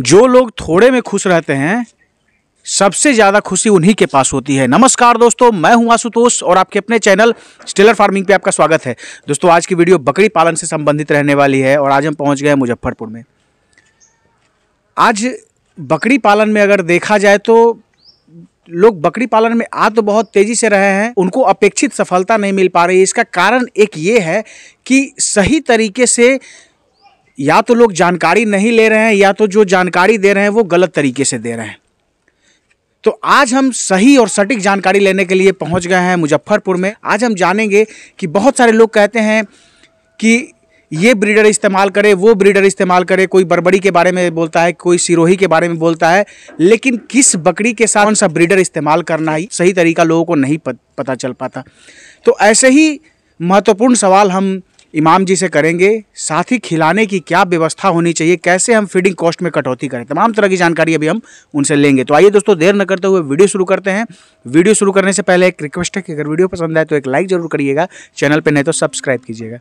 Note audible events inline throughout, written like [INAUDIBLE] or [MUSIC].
जो लोग थोड़े में खुश रहते हैं सबसे ज़्यादा खुशी उन्हीं के पास होती है नमस्कार दोस्तों मैं हूं आशुतोष और आपके अपने चैनल स्टेलर फार्मिंग पे आपका स्वागत है दोस्तों आज की वीडियो बकरी पालन से संबंधित रहने वाली है और आज हम पहुंच गए मुजफ्फरपुर में आज बकरी पालन में अगर देखा जाए तो लोग बकरी पालन में आ तो बहुत तेज़ी से रहे हैं उनको अपेक्षित सफलता नहीं मिल पा रही इसका कारण एक ये है कि सही तरीके से या तो लोग जानकारी नहीं ले रहे हैं या तो जो जानकारी दे रहे हैं वो गलत तरीके से दे रहे हैं तो आज हम सही और सटीक जानकारी लेने के लिए पहुंच गए हैं मुजफ्फरपुर में आज हम जानेंगे कि बहुत सारे लोग कहते हैं कि ये ब्रीडर इस्तेमाल करे वो ब्रीडर इस्तेमाल करे कोई बरबड़ी के बारे में बोलता है कोई सिरोही के बारे में बोलता है लेकिन किस बकरी के साथ कौन सा ब्रीडर इस्तेमाल करना ही सही तरीका लोगों को नहीं पता चल पाता तो ऐसे ही महत्वपूर्ण सवाल हम इमाम जी से करेंगे साथ ही खिलाने की क्या व्यवस्था होनी चाहिए कैसे हम फीडिंग कॉस्ट में कटौती करें तमाम तरह की जानकारी अभी हम उनसे लेंगे तो आइए दोस्तों देर न करते हुए वीडियो शुरू करते हैं वीडियो शुरू करने से पहले एक रिक्वेस्ट है कि अगर वीडियो पसंद आए तो एक लाइक जरूर करिएगा चैनल पर नहीं तो सब्सक्राइब कीजिएगा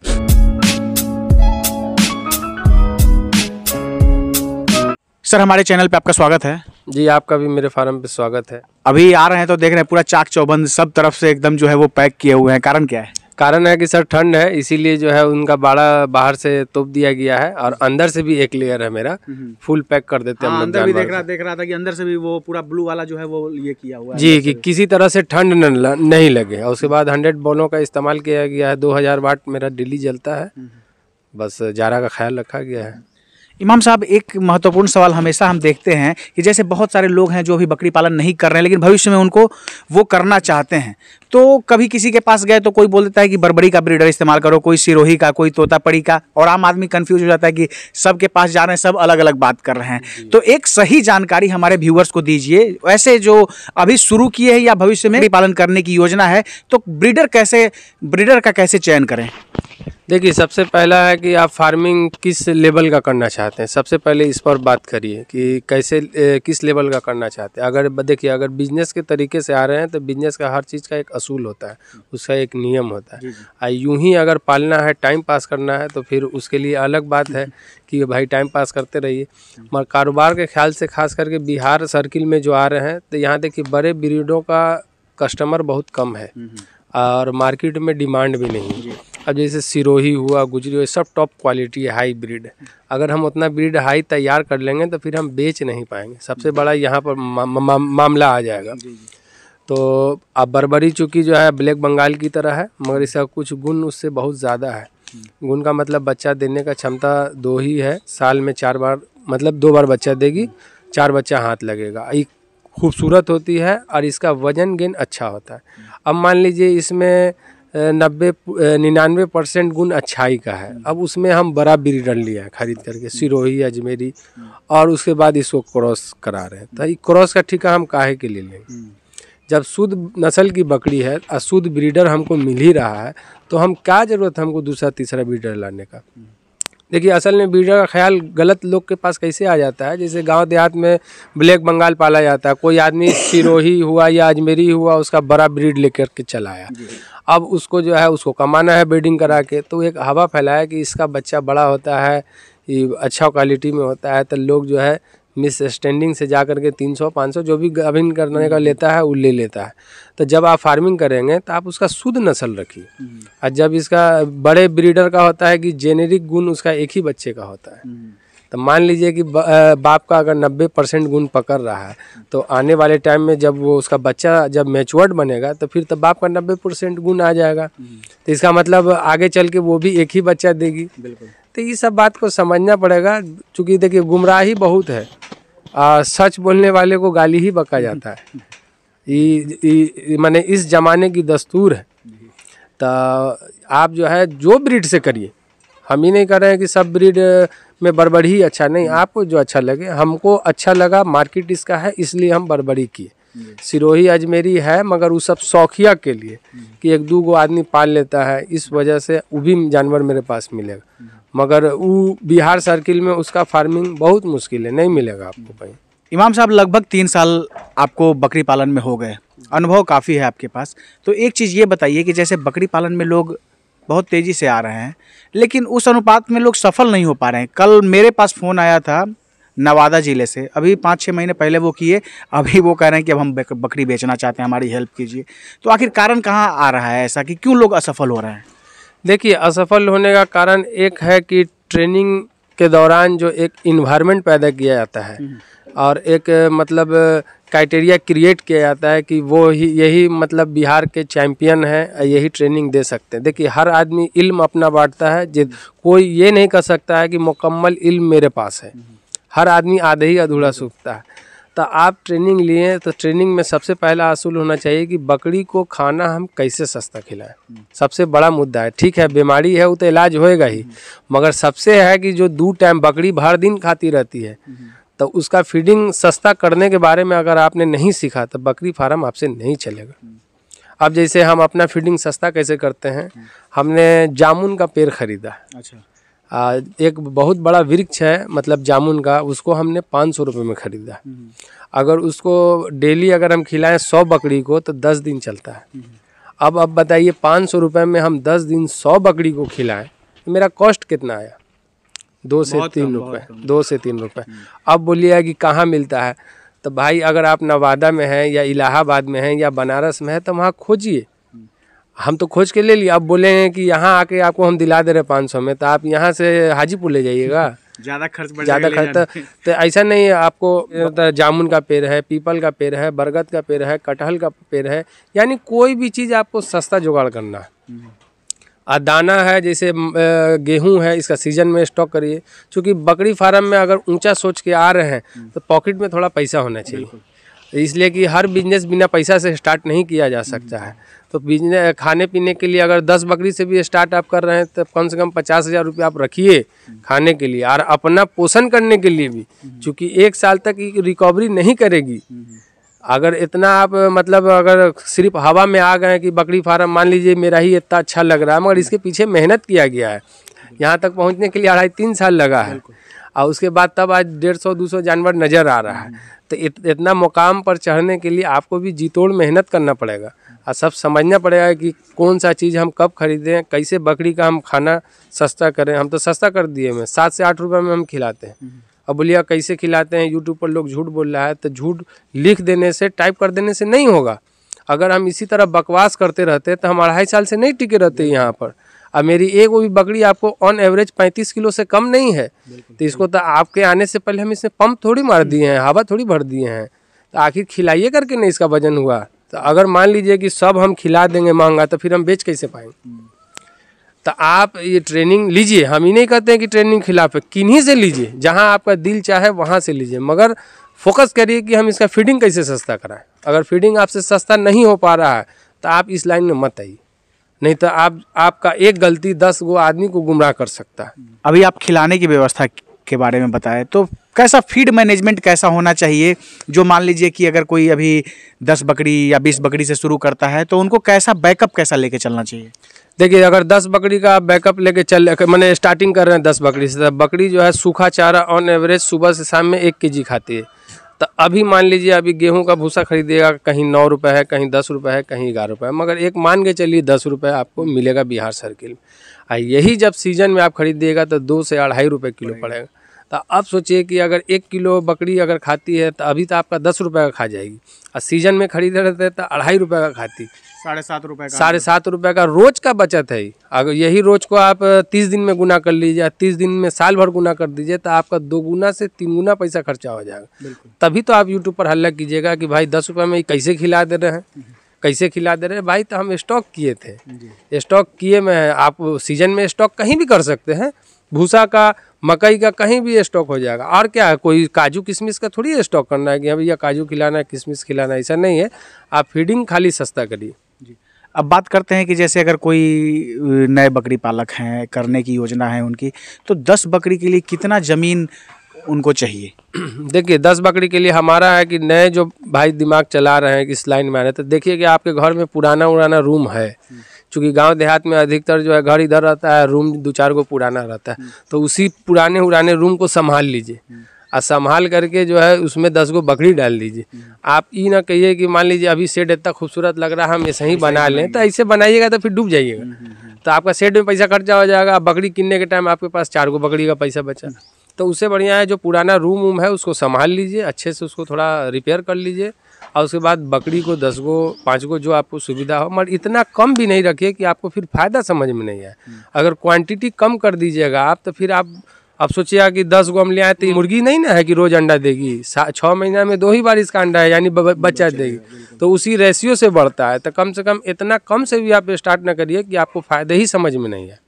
सर हमारे चैनल पे आपका स्वागत है जी आपका भी मेरे फार्म पे स्वागत है अभी आ रहे हैं तो देख रहे हैं पूरा चाक चौबंद सब तरफ से एकदम जो है वो पैक किए हुए हैं कारण क्या है कारण है कि सर ठंड है इसीलिए जो है उनका बाड़ा बाहर से तोप दिया गया है और हम्म। अंदर से भी एक लेयर है मेरा फुल हम्म, पैक हम्म। कर देते हैं हाँ, अंदर भी देख रहा देख रहा था कि अंदर से भी वो पूरा ब्लू वाला जो है वो ये किया हुआ है जी कि किसी तरह से ठंड नहीं लगे और उसके बाद हंड्रेड बॉलों का इस्तेमाल किया गया है दो वाट मेरा डेली जलता है बस जारा का ख्याल रखा गया है इमाम साहब एक महत्वपूर्ण सवाल हमेशा हम देखते हैं कि जैसे बहुत सारे लोग हैं जो अभी बकरी पालन नहीं कर रहे हैं लेकिन भविष्य में उनको वो करना चाहते हैं तो कभी किसी के पास गए तो कोई बोल देता है कि बरबरी का ब्रीडर इस्तेमाल करो कोई सिरोही का कोई तोतापड़ी का और आम आदमी कन्फ्यूज हो जाता है कि सबके पास जा रहे हैं सब अलग अलग बात कर रहे हैं तो एक सही जानकारी हमारे व्यूवर्स को दीजिए वैसे जो अभी शुरू किए हैं या भविष्य में पालन करने की योजना है तो ब्रीडर कैसे ब्रीडर का कैसे चयन करें देखिए सबसे पहला है कि आप फार्मिंग किस लेवल का करना चाहते हैं सबसे पहले इस पर बात करिए कि कैसे ए, किस लेवल का करना चाहते हैं अगर देखिए अगर बिजनेस के तरीके से आ रहे हैं तो बिजनेस का हर चीज़ का एक असूल होता है उसका एक नियम होता है और यूं ही अगर पालना है टाइम पास करना है तो फिर उसके लिए अलग बात है [LAUGHS] कि भाई टाइम पास करते रहिए मगर कारोबार के ख्याल से खास करके बिहार सर्किल में जो आ रहे हैं तो यहाँ देखिए बड़े ब्रीडों का कस्टमर बहुत कम है हम्म, हम्म। और मार्केट में डिमांड भी नहीं अब जैसे सिरोही हुआ गुजरी हुआ सब टॉप क्वालिटी है हाई ब्रीड अगर हम उतना ब्रीड हाई तैयार कर लेंगे तो फिर हम बेच नहीं पाएंगे सबसे बड़ा यहाँ पर मा, मा, मामला आ जाएगा तो अब बर्बरी चूँकि जो है ब्लैक बंगाल की तरह है मगर इसका कुछ गुण उससे बहुत ज़्यादा है गुण का मतलब बच्चा देने का क्षमता दो ही है साल में चार बार मतलब दो बार बच्चा देगी चार बच्चा हाथ लगेगा एक खूबसूरत होती है और इसका वज़न गेन अच्छा होता है अब मान लीजिए इसमें नब्बे निन्यानवे परसेंट गुण अच्छाई का है अब उसमें हम बड़ा ब्रीडर लिया है खरीद करके सिरोही अजमेरी और उसके बाद इसको क्रॉस करा रहे हैं तो ये क्रॉस का ठीका हम काहे के लिए लेंगे जब शुद्ध नस्ल की बकरी है और शुद्ध ब्रीडर हमको मिल ही रहा है तो हम क्या ज़रूरत है हमको दूसरा तीसरा ब्रीडर लाने का देखिए असल में ब्रीडर का ख्याल गलत लोग के पास कैसे आ जाता है जैसे गांव देहात में ब्लैक बंगाल पाला जाता है कोई आदमी [COUGHS] सिरोही हुआ या अजमेरी हुआ उसका बड़ा ब्रीड लेकर के चलाया अब उसको जो है उसको कमाना है ब्रीडिंग करा के तो एक हवा फैलाया कि इसका बच्चा बड़ा होता है अच्छा क्वालिटी में होता है तो लोग जो है मिस स्टैंडिंग से जा करके 300 500 जो भी गाभिन करने का लेता है वो ले लेता है तो जब आप फार्मिंग करेंगे तो आप उसका शुद्ध नस्ल रखिए हम्म। और जब इसका बड़े ब्रीडर का होता है कि जेनेरिक गुण उसका एक ही बच्चे का होता है हम्म। तो मान लीजिए कि बाप का अगर 90 परसेंट गुण पकड़ रहा है हम्म। तो आने वाले टाइम में जब वो उसका बच्चा जब मेच्योर्ड बनेगा तो फिर तो बाप का 90 परसेंट गुण आ जाएगा तो इसका मतलब आगे चल के वो भी एक ही बच्चा देगी बिल्कुल तो ये सब बात को समझना पड़ेगा चूंकि देखिए ही बहुत है आ, सच बोलने वाले को गाली ही बका जाता है मैंने इस ज़माने की दस्तूर है तो आप जो है जो ब्रीड से करिए हम ही नहीं कर रहे हैं कि सब ब्रीड में बर्बरी ही अच्छा नहीं आपको जो अच्छा लगे हमको अच्छा लगा मार्केट इसका है इसलिए हम बरबड़ी किए सिरोही अजमेरी है मगर वो सब शौकिया के लिए कि एक दो गो आदमी पाल लेता है इस वजह से वो भी जानवर मेरे पास मिलेगा मगर वो बिहार सर्किल में उसका फार्मिंग बहुत मुश्किल है नहीं मिलेगा आपको भाई इमाम साहब लगभग तीन साल आपको बकरी पालन में हो गए अनुभव काफ़ी है आपके पास तो एक चीज़ ये बताइए कि जैसे बकरी पालन में लोग बहुत तेज़ी से आ रहे हैं लेकिन उस अनुपात में लोग सफल नहीं हो पा रहे हैं कल मेरे पास फ़ोन आया था नवादा ज़िले से अभी पाँच छः महीने पहले वो किए अभी वो कह रहे हैं कि अब हम बकरी बेचना चाहते हैं हमारी हेल्प कीजिए तो आखिर कारण कहाँ आ रहा है ऐसा कि क्यों लोग असफल हो रहे हैं देखिए असफल होने का कारण एक है कि ट्रेनिंग के दौरान जो एक इन्वायरमेंट पैदा किया जाता है हम्म। और एक मतलब क्राइटेरिया क्रिएट किया जाता है कि वो ही यही मतलब बिहार के चैम्पियन हैं यही ट्रेनिंग दे सकते हैं देखिए हर आदमी इल्म अपना बांटता है जिद कोई ये नहीं कह सकता है कि मुकम्मल इल्म मेरे पास है हम्म। हर आदमी आधे ही अधूरा सूखता है तो आप ट्रेनिंग लिए तो ट्रेनिंग में सबसे पहला असूल होना चाहिए कि बकरी को खाना हम कैसे सस्ता खिलाएं सबसे बड़ा मुद्दा है ठीक है बीमारी है वो तो इलाज होएगा ही मगर सबसे है कि जो दो टाइम बकरी भर दिन खाती रहती है तो उसका फीडिंग सस्ता करने के बारे में अगर आपने नहीं सीखा तो बकरी फार्म आपसे नहीं चलेगा अब जैसे हम अपना फीडिंग सस्ता कैसे करते हैं हमने जामुन का पेड़ खरीदा अच्छा एक बहुत बड़ा वृक्ष है मतलब जामुन का उसको हमने पाँच सौ रुपये में ख़रीदा अगर उसको डेली अगर हम खिलाएं सौ बकरी को तो दस दिन चलता है अब अब बताइए पाँच सौ रुपये में हम दस दिन सौ बकरी को खिलाएं तो मेरा कॉस्ट कितना आया दो से तीन रुपये दो से तीन रुपये अब बोलिएगा कि कहाँ मिलता है तो भाई अगर आप नवादा में हैं या इलाहाबाद में हैं या बनारस में हैं तो वहाँ खोजिए हम तो खोज के ले लिए आप बोले हैं कि यहाँ आके आपको हम दिला दे रहे पाँच सौ में तो आप यहाँ से हाजीपुर ले जाइएगा ज़्यादा खर्च ज़्यादा खर्च तो ऐसा नहीं है आपको जामुन का पेड़ है पीपल का पेड़ है बरगद का पेड़ है कटहल का पेड़ है यानी कोई भी चीज़ आपको सस्ता जुगाड़ करना और दाना है जैसे गेहूं है इसका सीजन में स्टॉक करिए क्योंकि बकरी फार्म में अगर ऊंचा सोच के आ रहे हैं तो पॉकेट में थोड़ा पैसा होना चाहिए इसलिए कि हर बिजनेस बिना पैसा से स्टार्ट नहीं किया जा सकता है तो बिजनेस खाने पीने के लिए अगर दस बकरी से भी स्टार्ट आप कर रहे हैं तो कम से कम पचास हज़ार रुपये आप रखिए खाने के लिए और अपना पोषण करने के लिए भी चूँकि एक साल तक रिकवरी नहीं करेगी अगर इतना आप मतलब अगर सिर्फ हवा में आ गए कि बकरी फार्म मान लीजिए मेरा ही इतना अच्छा लग रहा है मगर इसके पीछे मेहनत किया गया है यहाँ तक पहुँचने के लिए अढ़ाई तीन साल लगा है और उसके बाद तब आज डेढ़ सौ दो सौ जानवर नज़र आ रहा है हम्म। तो इत, इतना मुकाम पर चढ़ने के लिए आपको भी जीतोड़ मेहनत करना पड़ेगा और सब समझना पड़ेगा कि कौन सा चीज़ हम कब खरीदें कैसे बकरी का हम खाना सस्ता करें हम तो सस्ता कर दिए हमें सात से आठ रुपये में हम खिलाते हैं हम्म। अब बोलिया कैसे खिलाते हैं यूट्यूब पर लोग झूठ बोल रहा है तो झूठ लिख देने से टाइप कर देने से नहीं होगा अगर हम इसी तरह बकवास करते रहते तो हम अढ़ाई साल से नहीं टिके रहते यहाँ पर अब मेरी एक वो भी बकरी आपको ऑन एवरेज पैंतीस किलो से कम नहीं है तो इसको तो आपके आने से पहले हम इसमें पंप थोड़ी मार दिए हैं हवा थोड़ी भर दिए हैं तो आखिर खिलाइए करके नहीं इसका वजन हुआ तो अगर मान लीजिए कि सब हम खिला देंगे मांगा तो फिर हम बेच कैसे पाएंगे हम्म। तो आप ये ट्रेनिंग लीजिए हम ही नहीं कहते हैं कि ट्रेनिंग खिलाफ है किन्हीं से लीजिए जहाँ आपका दिल चाहे वहाँ से लीजिए मगर फोकस करिए कि हम इसका फीडिंग कैसे सस्ता कराएं अगर फीडिंग आपसे सस्ता नहीं हो पा रहा है तो आप इस लाइन में मत आइए नहीं तो आप आपका एक गलती दस गो आदमी को गुमराह कर सकता है अभी आप खिलाने की व्यवस्था के बारे में बताएं तो कैसा फीड मैनेजमेंट कैसा होना चाहिए जो मान लीजिए कि अगर कोई अभी दस बकरी या बीस बकरी से शुरू करता है तो उनको कैसा बैकअप कैसा लेके चलना चाहिए देखिए अगर दस बकरी का आप बैकअप लेके चल मैंने स्टार्टिंग कर रहे हैं दस बकरी से तो बकरी जो है सूखा चारा ऑन एवरेज सुबह से शाम में एक के खाती है तो अभी मान लीजिए अभी गेहूं का भूसा खरीदेगा कहीं नौ रुपये है कहीं दस रुपये है कहीं ग्यारह रुपये मगर एक मान के चलिए दस रुपये आपको मिलेगा बिहार सर्किल और यही जब सीज़न में आप खरीदिएगा तो दो से अढ़ाई रुपये किलो पड़ेगा तो अब सोचिए कि अगर एक किलो बकरी अगर खाती है तो अभी तो आपका दस रुपये का खा जाएगी और सीजन में खरीद रहते तो अढ़ाई रुपये का खाती साढ़े सात रुपये का साढ़े सात रुपये का रोज का बचत है अगर यही रोज को आप तीस दिन में गुना कर लीजिए तीस दिन में साल भर गुना कर दीजिए तो आपका दो गुना से तीन गुना पैसा खर्चा हो जाएगा तभी तो आप यूट्यूब पर हल्ला कीजिएगा कि भाई दस रुपये में कैसे खिला दे रहे हैं हम्म। कैसे खिला दे रहे हैं भाई तो हम स्टॉक किए थे स्टॉक किए में आप सीजन में स्टॉक कहीं भी कर सकते हैं भूसा का मकई का कहीं भी स्टॉक हो जाएगा और क्या है कोई काजू किशमिश का थोड़ी स्टॉक करना है कि भैया काजू खिलाना है किशमिश खिलाना है ऐसा नहीं है आप फीडिंग खाली सस्ता करिए जी अब बात करते हैं कि जैसे अगर कोई नए बकरी पालक हैं करने की योजना है उनकी तो दस बकरी के लिए कितना ज़मीन उनको चाहिए [CLEARS THROAT] देखिए दस बकरी के लिए हमारा है कि नए जो भाई दिमाग चला रहे हैं इस लाइन में आ रहे हैं तो देखिए कि आपके घर में पुराना उराना रूम है हम्म। चूँकि गांव देहात में अधिकतर जो है घर इधर रहता है रूम दो चार को पुराना रहता है हम्म। तो उसी पुराने उराने रूम को संभाल लीजिए और हम्म। संभाल करके जो है उसमें दस गो बकरी डाल दीजिए हम्म। आप ये ना कहिए कि मान लीजिए अभी सेट इतना खूबसूरत लग रहा है हम ऐसे ही बना लें तो ऐसे बनाइएगा तो फिर डूब जाइएगा तो आपका सेट में पैसा खर्चा हो जाएगा बकरी किनने के टाइम आपके पास चार गो बकरी का पैसा बचा तो उससे बढ़िया है जो पुराना रूम वूम है उसको संभाल लीजिए अच्छे से उसको थोड़ा रिपेयर कर लीजिए और उसके बाद बकरी को दस गो पाँच गो जो आपको सुविधा हो मगर इतना कम भी नहीं रखिए कि आपको फिर फ़ायदा समझ में नहीं आए हम्म। अगर क्वांटिटी कम कर दीजिएगा आप तो फिर आप अब सोचिएगा कि दस गो हम ले आए तो मुर्गी नहीं ना है कि रोज अंडा देगी छः महीना में दो ही बार इसका अंडा है यानी बच्चा देगी तो उसी रेशियो से बढ़ता है तो कम से कम इतना कम से भी आप स्टार्ट ना करिए कि आपको फ़ायदा ही समझ में नहीं है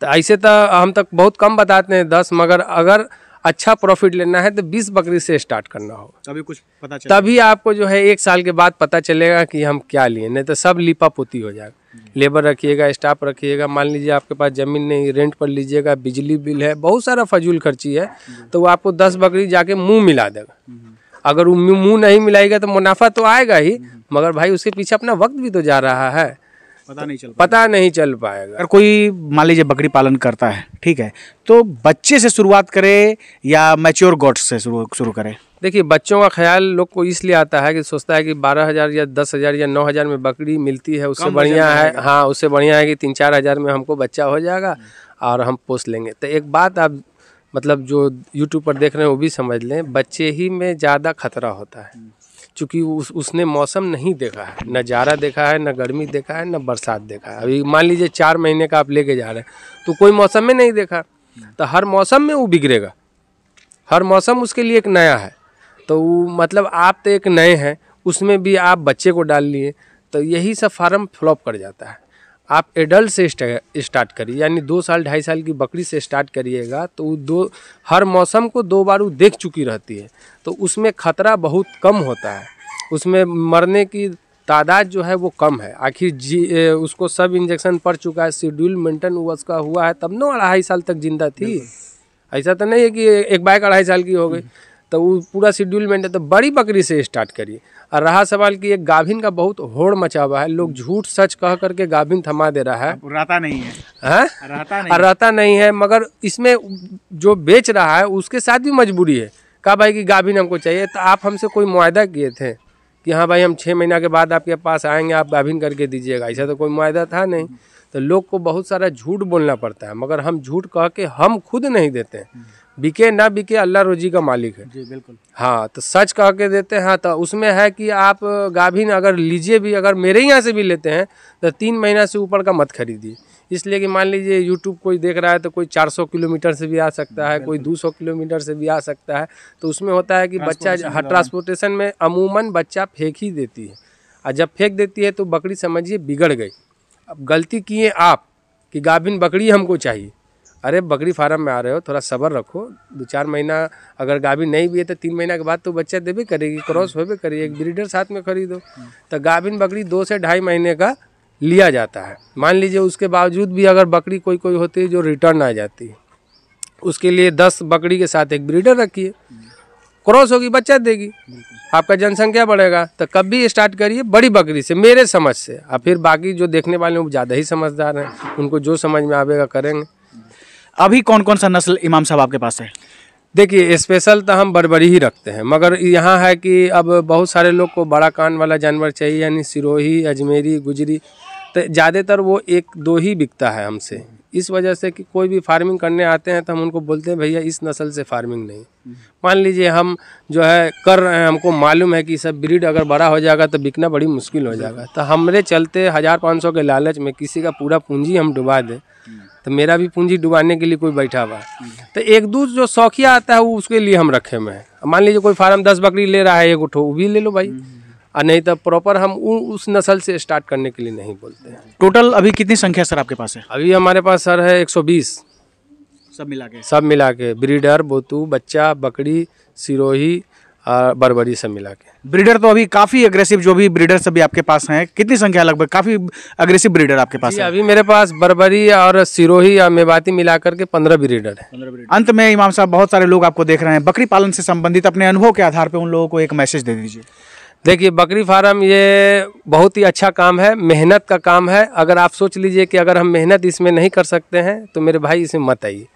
तो ऐसे तो हम तक बहुत कम बताते हैं दस मगर अगर अच्छा प्रॉफिट लेना है तो बीस बकरी से स्टार्ट करना होगा तभी कुछ पता चलेगा तभी आपको जो है एक साल के बाद पता चलेगा कि हम क्या लिए नहीं तो सब लिपा पोती हो जाएगा हम्म। लेबर रखिएगा स्टाफ रखिएगा मान लीजिए आपके पास ज़मीन नहीं रेंट पर लीजिएगा बिजली बिल है बहुत सारा फजूल खर्ची है हम्म। तो वो आपको दस बकरी जाके मुंह मिला देगा हम्म। अगर वो मुंह नहीं मिलाएगा तो मुनाफा तो आएगा ही मगर भाई उसके पीछे अपना वक्त भी तो जा रहा है पता नहीं चल पता नहीं चल पाएगा अगर कोई मान लीजिए बकरी पालन करता है ठीक है तो बच्चे से शुरुआत करे या मैच्योर गोट्स से शुरू शुरू करे देखिए बच्चों का ख्याल लोग को इसलिए आता है कि सोचता है कि बारह हज़ार या दस हज़ार या नौ हज़ार में बकरी मिलती है उससे बढ़िया है हाँ उससे बढ़िया है कि तीन चार हज़ार में हमको बच्चा हो जाएगा और हम पोस लेंगे तो एक बात आप मतलब जो यूट्यूब पर देख रहे हैं वो भी समझ लें बच्चे ही में ज़्यादा खतरा होता है चूँकि उस उसने मौसम नहीं देखा है न जारा देखा है न गर्मी देखा है न बरसात देखा है अभी मान लीजिए चार महीने का आप लेके जा रहे हैं तो कोई मौसम में नहीं देखा तो हर मौसम में वो बिगड़ेगा हर मौसम उसके लिए एक नया है तो वो मतलब आप तो एक नए हैं उसमें भी आप बच्चे को डाल लिए तो यही सब फार्म फ्लॉप कर जाता है आप एडल्ट से स्टार्ट करिए यानी दो साल ढाई साल की बकरी से स्टार्ट करिएगा तो दो हर मौसम को दो बार वो देख चुकी रहती है तो उसमें खतरा बहुत कम होता है उसमें मरने की तादाद जो है वो कम है आखिर जी ए, उसको सब इंजेक्शन पड़ चुका है शेड्यूल मेंटेन उसका हुआ है तब ना अढ़ाई साल तक जिंदा थी ऐसा तो नहीं है कि एक बाइक अढ़ाई साल की हो गई हम्म। तो वो पूरा शेड्यूल मेंटेन तो बड़ी बकरी से स्टार्ट करिए और रहा सवाल कि ये गाभिन का बहुत होड़ मचा हुआ है लोग झूठ सच कह करके गाभिन थमा दे रहा है रहता नहीं है हाँ? रहता नहीं रहता नहीं है मगर इसमें जो बेच रहा है उसके साथ भी मजबूरी है कहा भाई कि गाभिन हमको चाहिए तो आप हमसे कोई मुआदा किए थे कि हाँ भाई हम छः महीना के बाद आपके पास आएंगे आप गाभिन करके दीजिएगा ऐसा तो कोई मुआदा था नहीं तो लोग को बहुत सारा झूठ बोलना पड़ता है मगर हम झूठ कह के हम खुद नहीं देते बिके ना बिके अल्लाह रोजी का मालिक है जी बिल्कुल हाँ तो सच कह के देते हैं तो उसमें है कि आप गाभिन अगर लीजिए भी अगर मेरे यहाँ से भी लेते हैं तो तीन महीना से ऊपर का मत खरीदिए इसलिए कि मान लीजिए यूट्यूब कोई देख रहा है तो कोई 400 किलोमीटर से भी आ सकता है कोई 200 किलोमीटर से भी आ सकता है तो उसमें होता है कि बच्चा हर ट्रांसपोर्टेशन में अमूमन बच्चा फेंक ही देती है और जब फेंक देती है तो बकरी समझिए बिगड़ गई अब गलती किए आप कि गाभिन बकरी हमको चाहिए अरे बकरी फार्म में आ रहे हो थोड़ा सब्र रखो दो चार महीना अगर गाभिन नहीं भी है तो तीन महीना के बाद तो बच्चा भी करेगी क्रॉस हो भी करेगी एक ब्रीडर साथ में खरीदो तो गाभिन बकरी दो से ढाई महीने का लिया जाता है मान लीजिए उसके बावजूद भी अगर बकरी कोई कोई होती है जो रिटर्न आ जाती है उसके लिए दस बकरी के साथ एक ब्रीडर रखिए क्रॉस होगी बच्चा देगी आपका जनसंख्या बढ़ेगा तो कब भी स्टार्ट करिए बड़ी बकरी से मेरे समझ से और फिर बाकी जो देखने वाले हैं वो ज़्यादा ही समझदार हैं उनको जो समझ में आवेगा करेंगे अभी कौन कौन सा नस्ल इमाम साहब आपके पास है देखिए स्पेशल तो हम बड़बड़ी ही रखते हैं मगर यहाँ है कि अब बहुत सारे लोग को बड़ा कान वाला जानवर चाहिए यानी सिरोही अजमेरी गुजरी तो ज़्यादातर वो एक दो ही बिकता है हमसे इस वजह से कि कोई भी फार्मिंग करने आते हैं तो हम उनको बोलते हैं भैया इस नस्ल से फार्मिंग नहीं मान लीजिए हम जो है कर रहे हैं हमको मालूम है कि सब ब्रीड अगर बड़ा हो जाएगा तो बिकना बड़ी मुश्किल हो जाएगा तो हमारे चलते हज़ार पाँच सौ के लालच में किसी का पूरा पूंजी हम डुबा दें तो मेरा भी पूंजी डुबाने के लिए कोई बैठा हुआ तो एक दूध जो शौकिया आता है वो उसके लिए हम रखे हुए हैं मान लीजिए कोई फार्म दस बकरी ले रहा है एक उठो वो भी ले लो भाई और नहीं तो प्रॉपर हम उस नस्ल से स्टार्ट करने के लिए नहीं बोलते हैं टोटल अभी कितनी संख्या सर आपके पास है अभी हमारे पास सर है एक सब मिला के सब मिला के ब्रीडर बोतू बच्चा बकरी सिरोही बर्बरी सब मिला के ब्रीडर तो अभी काफ़ी अग्रेसिव जो भी ब्रीडर सभी आपके पास हैं कितनी संख्या लगभग काफ़ी अग्रेसिव ब्रीडर आपके पास है अभी मेरे पास बर्बरी और सिरोही और मेवाती मिला करके पंद्रह ब्रीडर है अंत में इमाम साहब बहुत सारे लोग आपको देख रहे हैं बकरी पालन से संबंधित अपने अनुभव के आधार पर उन लोगों को एक मैसेज दे दीजिए देखिए बकरी फार्म ये बहुत ही अच्छा काम है मेहनत का काम है अगर आप सोच लीजिए कि अगर हम मेहनत इसमें नहीं कर सकते हैं तो मेरे भाई इसमें मत आइए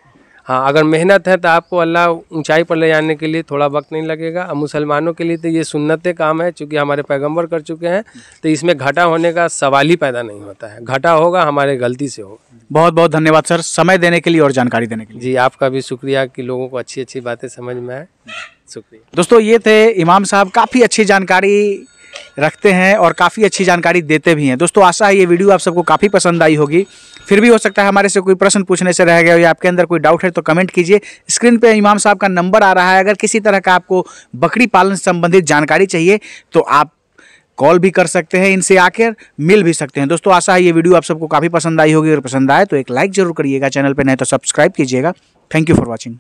हाँ अगर मेहनत है तो आपको अल्लाह ऊंचाई पर ले जाने के लिए थोड़ा वक्त नहीं लगेगा अब मुसलमानों के लिए तो ये सुन्नत काम है चूँकि हमारे पैगम्बर कर चुके हैं तो इसमें घाटा होने का सवाल ही पैदा नहीं होता है घाटा होगा हमारे गलती से होगा बहुत बहुत धन्यवाद सर समय देने के लिए और जानकारी देने के लिए जी आपका भी शुक्रिया कि लोगों को अच्छी अच्छी बातें समझ में आए शुक्रिया दोस्तों ये थे इमाम साहब काफ़ी अच्छी जानकारी रखते हैं और काफ़ी अच्छी जानकारी देते भी हैं दोस्तों आशा है ये वीडियो आप सबको काफ़ी पसंद आई होगी फिर भी हो सकता है हमारे से कोई प्रश्न पूछने से रह गया हो या आपके अंदर कोई डाउट है तो कमेंट कीजिए स्क्रीन पर इमाम साहब का नंबर आ रहा है अगर किसी तरह का आपको बकरी पालन संबंधित जानकारी चाहिए तो आप कॉल भी कर सकते हैं इनसे आकर मिल भी सकते हैं दोस्तों आशा है ये वीडियो आप सबको काफ़ी पसंद आई होगी अगर पसंद आए तो एक लाइक जरूर करिएगा चैनल पर नहीं तो सब्सक्राइब कीजिएगा थैंक यू फॉर वॉचिंग